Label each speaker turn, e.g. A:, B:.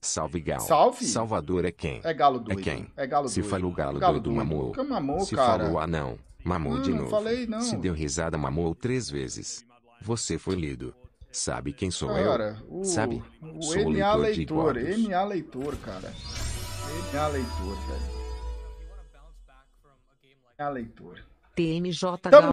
A: Salve Gal. Salve. Salvador é quem? É Galo do. É quem? É Galo Se falou Galo, galo doido, mamou. mamou, Se cara. falou anão, mamou de ah, novo. falei, não. Se deu risada, mamou três vezes. Você foi lido. Sabe quem sou cara, eu? O, Sabe? O sou o leitor, leitor de
B: iguados. MA leitor, cara. MA leitor, velho. MA leitor.
C: TMJ Tamo